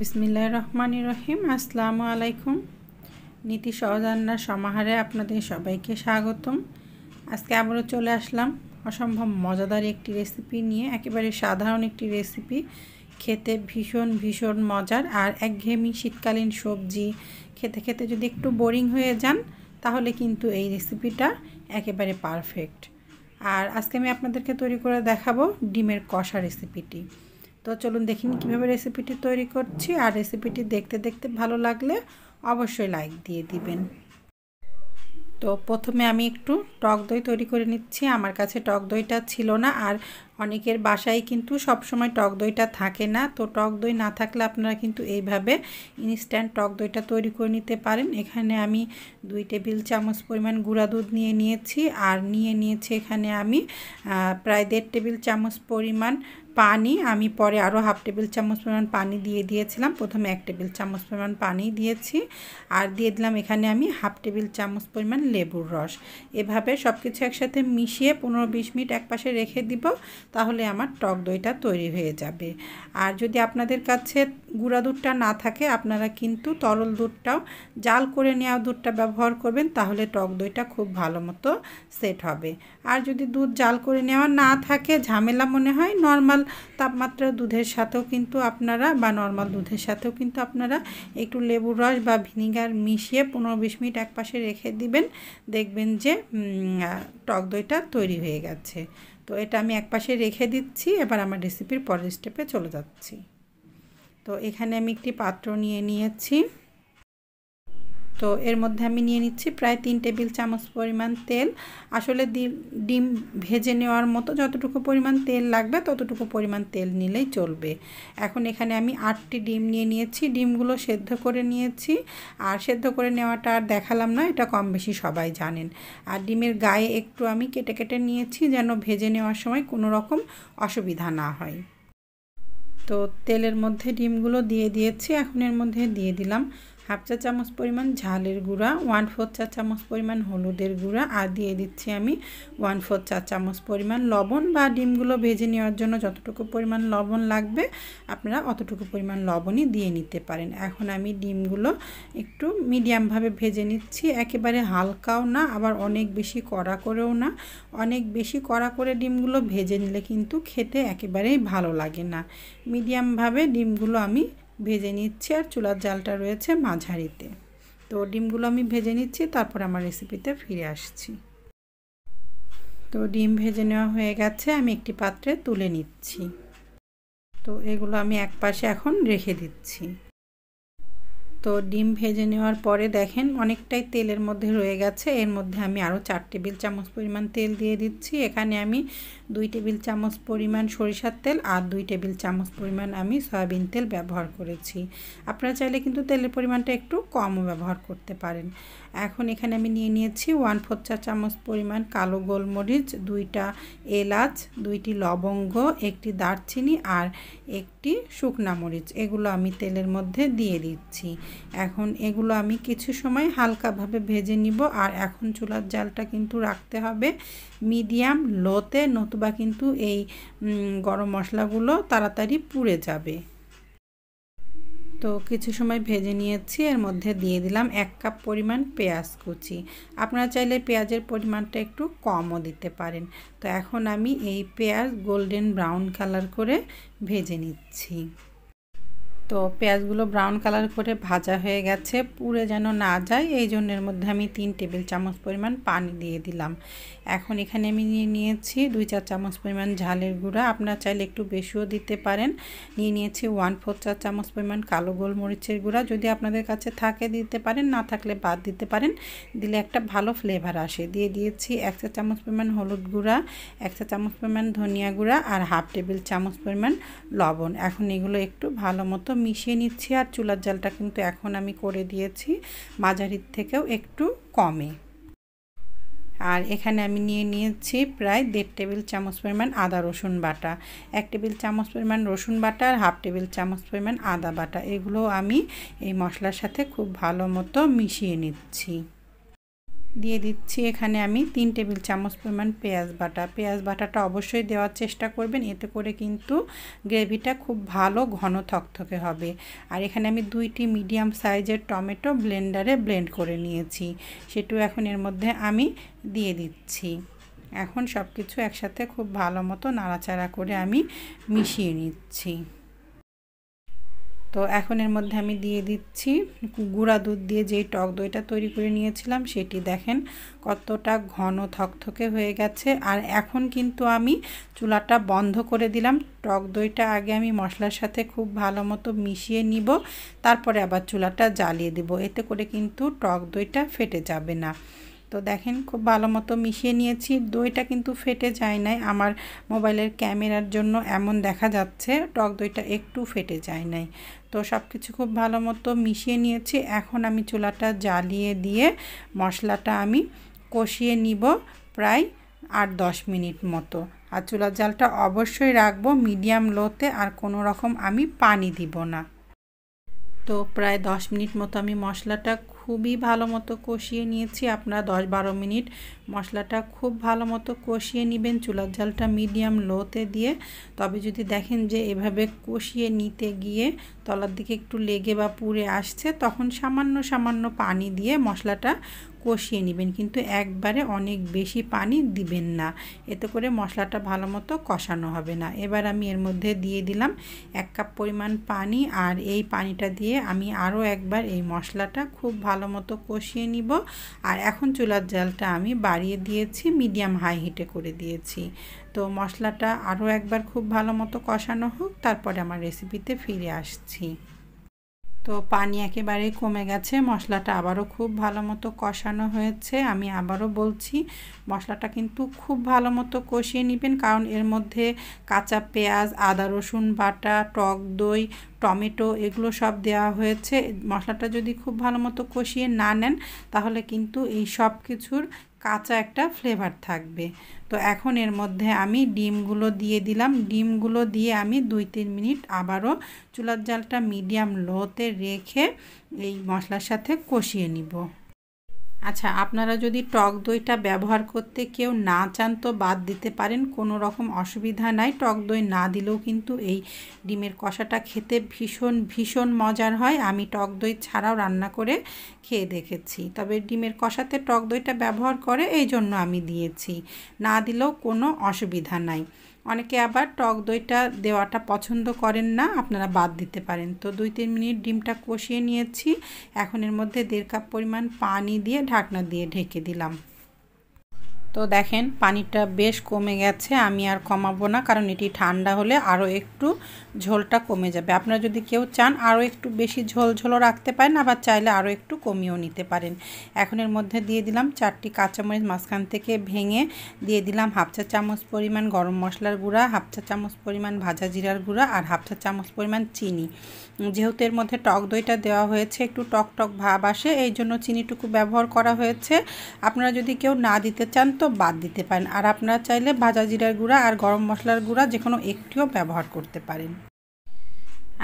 বিসমিল্লা রহমান রহিম আসসালামু আলাইকুম নীতি সহজান্নার সমাহারে আপনাদের সবাইকে স্বাগতম আজকে আবারও চলে আসলাম অসম্ভব মজাদার একটি রেসিপি নিয়ে একেবারে সাধারণ একটি রেসিপি খেতে ভীষণ ভীষণ মজার আর একঘেয়েমি শীতকালীন সবজি খেতে খেতে যদি একটু বোরিং হয়ে যান তাহলে কিন্তু এই রেসিপিটা একেবারে পারফেক্ট আর আজকে আমি আপনাদেরকে তৈরি করে দেখাবো ডিমের কষা রেসিপিটি তো চলুন দেখিনি কীভাবে রেসিপিটি তৈরি করছি আর রেসিপিটি দেখতে দেখতে ভালো লাগলে অবশ্যই লাইক দিয়ে দিবেন তো প্রথমে আমি একটু টক দই তৈরি করে নিচ্ছি আমার কাছে টক দইটা ছিল না আর অনেকের বাসায় কিন্তু সব সময় টক দইটা থাকে না তো টক দই না থাকলে আপনারা কিন্তু এইভাবে ইনস্ট্যান্ট টক দইটা তৈরি করে নিতে পারেন এখানে আমি দুই টেবিল চামচ পরিমাণ গুঁড়া দুধ নিয়ে নিয়েছি আর নিয়ে নিয়েছি এখানে আমি প্রায় দেড় টেবিল চামচ পরিমাণ পানি আমি পরে আরও হাফ টেবিল চামচ পরিমাণ পানি দিয়ে দিয়েছিলাম প্রথমে এক টেবিল চামচ পরিমাণ পানি দিয়েছি আর দিয়ে দিলাম এখানে আমি হাফ টেবিল চামচ পরিমাণ লেবুর রস এভাবে সব কিছু একসাথে মিশিয়ে পনেরো বিশ মিনিট একপাশে রেখে দিব তাহলে আমার টক দইটা তৈরি হয়ে যাবে আর যদি আপনাদের কাছে গুঁড়া দুধটা না থাকে আপনারা কিন্তু তরল দুধটাও জাল করে নেওয়া দুধটা ব্যবহার করবেন তাহলে টক দইটা খুব ভালো মতো সেট হবে আর যদি দুধ জাল করে নেওয়া না থাকে ঝামেলা মনে হয় নর্মাল তাপমাত্রা দুধের সাথেও কিন্তু আপনারা বা নর্মাল দুধের সাথেও কিন্তু আপনারা একটু লেবুর রস বা ভিনিগার মিশিয়ে পনেরো বিশ মিনিট একপাশে রেখে দিবেন দেখবেন যে টক দইটা তৈরি হয়ে গেছে তো এটা আমি এক পাশে রেখে দিচ্ছি এবার আমার রেসিপির পরের স্টেপে চলে যাচ্ছি তো এখানে আমি একটি পাত্র নিয়ে নিয়েছি তো এর মধ্যে আমি নিয়ে নিচ্ছি প্রায় তিন টেবিল চামচ পরিমাণ তেল আসলে ডিম ভেজে নেওয়ার মতো যতটুকু পরিমাণ তেল লাগবে ততটুকু পরিমাণ তেল নিলেই চলবে এখন এখানে আমি আটটি ডিম নিয়ে নিয়েছি ডিমগুলো সেদ্ধ করে নিয়েছি আর সেদ্ধ করে নেওয়াটা আর দেখালাম না এটা কম বেশি সবাই জানেন আর ডিমের গায়ে একটু আমি কেটে কেটে নিয়েছি যেন ভেজে নেওয়ার সময় কোনো রকম অসুবিধা না হয় তো তেলের মধ্যে ডিমগুলো দিয়ে দিয়েছি এখন এর মধ্যে দিয়ে দিলাম হাফ চা চামচ পরিমাণ ঝালের গুঁড়া ওয়ান ফোর চা চামচ পরিমাণ হলুদের গুঁড়া আর দিয়ে দিচ্ছি আমি ওয়ান ফোর চা চামচ পরিমাণ লবণ বা ডিমগুলো ভেজে নেওয়ার জন্য যতটুকু পরিমাণ লবণ লাগবে আপনারা অতটুকু পরিমাণ লবণই দিয়ে নিতে পারেন এখন আমি ডিমগুলো একটু মিডিয়ামভাবে ভেজে নিচ্ছি একেবারে হালকাও না আবার অনেক বেশি কড়া করেও না অনেক বেশি কড়া করে ডিমগুলো ভেজে নিলে কিন্তু খেতে একেবারেই ভালো লাগে না মিডিয়ামভাবে ডিমগুলো আমি ভেজে নিচ্ছি আর চুলার জালটা রয়েছে মাঝারিতে তো ডিমগুলো আমি ভেজে নিচ্ছি তারপর আমার রেসিপিতে ফিরে আসছি তো ডিম ভেজে নেওয়া হয়ে গেছে আমি একটি পাত্রে তুলে নিচ্ছি তো এগুলো আমি এক পাশে এখন রেখে দিচ্ছি তো ডিম ভেজে নেওয়ার পরে দেখেন অনেকটাই তেলের মধ্যে রয়ে গেছে এর মধ্যে আমি আরও চার টেবিল চামচ পরিমাণ তেল দিয়ে দিচ্ছি এখানে আমি দুই টেবিল চামচ পরিমাণ সরিষার তেল আর দুই টেবিল চামচ পরিমাণ আমি সয়াবিন তেল ব্যবহার করেছি আপনারা চাইলে কিন্তু তেলের পরিমাণটা একটু কমও ব্যবহার করতে পারেন এখন এখানে আমি নিয়ে নিয়েছি ওয়ান ফোর চা চামচ পরিমাণ কালো গোলমরিচ দুইটা এলাচ দুইটি লবঙ্গ একটি দারচিনি আর একটি শুকনা মরিচ এগুলো আমি তেলের মধ্যে দিয়ে দিচ্ছি এখন এগুলো আমি কিছু সময় হালকাভাবে ভেজে নিব আর এখন চুলার জালটা কিন্তু রাখতে হবে মিডিয়াম লোতে নতুন বা কিন্তু এই গরম মশলাগুলো তাড়াতাড়ি পুড়ে যাবে তো কিছু সময় ভেজে নিয়েছি এর মধ্যে দিয়ে দিলাম এক কাপ পরিমাণ পেঁয়াজ কুচি আপনারা চাইলে পেঁয়াজের পরিমাণটা একটু কমও দিতে পারেন তো এখন আমি এই পেঁয়াজ গোল্ডেন ব্রাউন কালার করে ভেজে নিচ্ছি তো পেঁয়াজগুলো ব্রাউন কালার করে ভাজা হয়ে গেছে পুরে যেন না যায় এই জন্যের মধ্যে আমি তিন টেবিল চামচ পরিমাণ পানি দিয়ে দিলাম এখন এখানে আমি নিয়ে নিয়েছি দুই চার চামচ পরিমাণ ঝালের গুঁড়া আপনার চাইলে একটু বেশিও দিতে পারেন নিয়ে নিয়েছি ওয়ান ফোর চার চামচ পরিমাণ কালো গোলমরিচের গুঁড়া যদি আপনাদের কাছে থাকে দিতে পারেন না থাকলে বাদ দিতে পারেন দিলে একটা ভালো ফ্লেভার আসে দিয়ে দিয়েছি এক চা চামচ পরিমাণ হলুদ গুঁড়া এক চা চামচ পরিমাণ ধনিয়া গুঁড়া আর হাফ টেবিল চামচ পরিমাণ লবণ এখন এগুলো একটু ভালো মতো মিশিয়ে নিচ্ছি আর চুলার জালটা কিন্তু এখন আমি করে দিয়েছি মাঝারির থেকেও একটু কমে আর এখানে আমি নিয়ে নিয়েছি প্রায় দেড় টেবিল চামচ পরিমাণ আদা রসুন বাটা এক টেবিল চামচ পরিমাণ রসুন বাটা আর হাফ টেবিল চামচ পরিমাণ আদা বাটা এগুলো আমি এই মশলার সাথে খুব ভালো মতো মিশিয়ে নিচ্ছি দিয়ে দিচ্ছি এখানে আমি তিন টেবিল চামচ পরিমাণ পেঁয়াজ বাটা পেঁয়াজ বাটাটা অবশ্যই দেওয়ার চেষ্টা করবেন এতে করে কিন্তু গ্রেভিটা খুব ভালো ঘন থকথকে হবে আর এখানে আমি দুইটি মিডিয়াম সাইজের টমেটো ব্লেন্ডারে ব্লেন্ড করে নিয়েছি সেটু এখন এর মধ্যে আমি দিয়ে দিচ্ছি এখন সব কিছু একসাথে খুব ভালো মতো নাড়াচাড়া করে আমি মিশিয়ে নিচ্ছি তো এখন এর মধ্যে আমি দিয়ে দিচ্ছি গুঁড়া দুধ দিয়ে যেই টক দইটা তৈরি করে নিয়েছিলাম সেটি দেখেন কতটা ঘন থকথকে হয়ে গেছে আর এখন কিন্তু আমি চুলাটা বন্ধ করে দিলাম টক দইটা আগে আমি মশলার সাথে খুব ভালো মতো মিশিয়ে নিব তারপরে আবার চুলাটা জ্বালিয়ে দিব এতে করে কিন্তু টক দইটা ফেটে যাবে না তো দেখেন খুব ভালো মতো মিশিয়ে নিয়েছি দইটা কিন্তু ফেটে যায় নাই আমার মোবাইলের ক্যামেরার জন্য এমন দেখা যাচ্ছে টক দইটা একটু ফেটে যায় নাই তো সব কিছু খুব ভালো মতো মিশিয়ে নিয়েছি এখন আমি চুলাটা জ্বালিয়ে দিয়ে মশলাটা আমি কষিয়ে নিব প্রায় আট দশ মিনিট মতো আর চুলার জালটা অবশ্যই রাখবো মিডিয়াম লোতে আর কোনো রকম আমি পানি দিব না তো প্রায় দশ মিনিট মতো আমি মশলাটা খুবই ভালো মতো কষিয়ে নিয়েছি আপনারা দশ বারো মিনিট মশলাটা খুব ভালো মতো কষিয়ে নেবেন চুলার জালটা মিডিয়াম লোতে দিয়ে তবে যদি দেখেন যে এভাবে কষিয়ে নিতে গিয়ে তলার দিকে একটু লেগে বা পুড়ে আসছে তখন সামান্য সামান্য পানি দিয়ে মশলাটা কষিয়ে নেবেন কিন্তু একবারে অনেক বেশি পানি দিবেন না এতে করে মশলাটা ভালো মতো কষানো হবে না এবার আমি এর মধ্যে দিয়ে দিলাম এক কাপ পরিমাণ পানি আর এই পানিটা দিয়ে আমি আরও একবার এই মশলাটা খুব ভালো মতো কষিয়ে নিব আর এখন চুলার জালটা আমি বাড়িয়ে দিয়েছি মিডিয়াম হাই হিটে করে দিয়েছি তো মশলাটা আরও একবার খুব ভালো মতো কষানো হোক তারপরে আমার রেসিপিতে ফিরে আসছি তো পানি একেবারে কমে গেছে মশলাটা আবারও খুব ভালো মতো কষানো হয়েছে আমি আবারও বলছি মশলাটা কিন্তু খুব ভালো মতো কষিয়ে নেবেন কারণ এর মধ্যে কাঁচা পেঁয়াজ আদা রসুন বাটা টক দই টমেটো এগুলো সব দেওয়া হয়েছে মশলাটা যদি খুব ভালো মতো কষিয়ে না নেন তাহলে কিন্তু এই সব কিছুর কাঁচা একটা ফ্লেভার থাকবে তো এখন এর মধ্যে আমি ডিমগুলো দিয়ে দিলাম ডিমগুলো দিয়ে আমি দুই তিন মিনিট আবারও চুলার জালটা মিডিয়াম লোতে রেখে এই মশলার সাথে কষিয়ে নিব আচ্ছা আপনারা যদি টক দইটা ব্যবহার করতে কেউ না চান তো বাদ দিতে পারেন কোনো রকম অসুবিধা নাই টক দই না দিলেও কিন্তু এই ডিমের কষাটা খেতে ভীষণ ভীষণ মজার হয় আমি টক দই ছাড়াও রান্না করে খেয়ে দেখেছি তবে ডিমের কষাতে টক দইটা ব্যবহার করে এই জন্য আমি দিয়েছি না দিলেও কোনো অসুবিধা নাই অনেকে আবার টক দইটা দেওয়াটা পছন্দ করেন না আপনারা বাদ দিতে পারেন তো দুই তিন মিনিট ডিমটা কষিয়ে নিয়েছি এখন এর মধ্যে দেড় কাপ পরিমাণ পানি দিয়ে ঢাকনা দিয়ে ঢেকে দিলাম তো দেখেন পানিটা বেশ কমে গেছে আমি আর কমাবো না কারণ এটি ঠান্ডা হলে আরও একটু ঝোলটা কমে যাবে আপনারা যদি কেউ চান আরও একটু বেশি ঝোল ঝোলও রাখতে পারেন আবার চাইলে আরও একটু কমিয়েও নিতে পারেন এখন এর মধ্যে দিয়ে দিলাম চারটি কাঁচামরিচ মাঝখান থেকে ভেঙে দিয়ে দিলাম হাফ চা চামচ পরিমাণ গরম মশলার গুঁড়া হাফ চা চামচ পরিমাণ ভাজা জিরার গুঁড়া আর হাফ চা চামচ পরিমাণ চিনি যেহেতু এর মধ্যে টক দইটা দেওয়া হয়েছে একটু টক টক ভাব আসে এই জন্য চিনিটুকু ব্যবহার করা হয়েছে আপনারা যদি কেউ না দিতে চান তো বাদ দিতে পারেন আর আপনারা চাইলে ভাজা জিরার গুঁড়া আর গরম মশলার গুঁড়া যে কোনো একটিও ব্যবহার করতে পারেন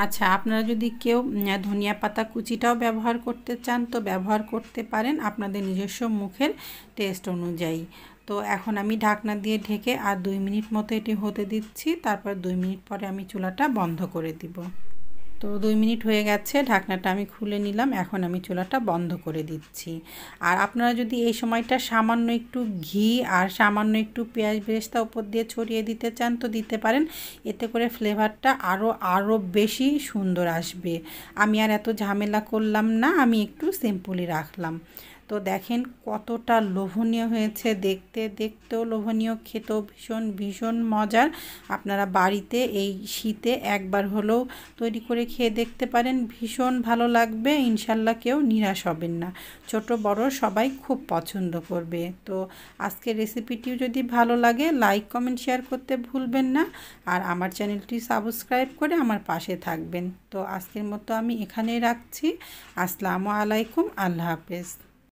আচ্ছা আপনারা যদি কেউ ধনিয়া পাতা কুচিটাও ব্যবহার করতে চান তো ব্যবহার করতে পারেন আপনাদের নিজস্ব মুখের টেস্ট অনুযায়ী তো এখন আমি ঢাকনা দিয়ে ঢেকে আর দুই মিনিট মতো এটি হতে দিচ্ছি তারপর দুই মিনিট পরে আমি চুলাটা বন্ধ করে দিব তো দুই মিনিট হয়ে গেছে ঢাকনাটা আমি খুলে নিলাম এখন আমি চুলাটা বন্ধ করে দিচ্ছি আর আপনারা যদি এই সময়টা সামান্য একটু ঘি আর সামান্য একটু পেঁয়াজ বেরেস্তা উপর দিয়ে ছড়িয়ে দিতে চান তো দিতে পারেন এতে করে ফ্লেভারটা আরও আরও বেশি সুন্দর আসবে আমি আর এত ঝামেলা করলাম না আমি একটু সিম্পলি রাখলাম তো দেখেন কতটা লোভনীয় হয়েছে দেখতে দেখতেও লোভনীয় খেতেও ভীষণ ভীষণ মজার আপনারা বাড়িতে এই শীতে একবার হলেও তৈরি করে খেয়ে দেখতে পারেন ভীষণ ভালো লাগবে ইনশাল্লাহ কেউ নিরাশ হবেন না ছোট বড় সবাই খুব পছন্দ করবে তো আজকের রেসিপিটিও যদি ভালো লাগে লাইক কমেন্ট শেয়ার করতে ভুলবেন না আর আমার চ্যানেলটি সাবস্ক্রাইব করে আমার পাশে থাকবেন তো আজকের মতো আমি এখানেই রাখছি আসসালামু আলাইকুম আল্লাহ হাফেজ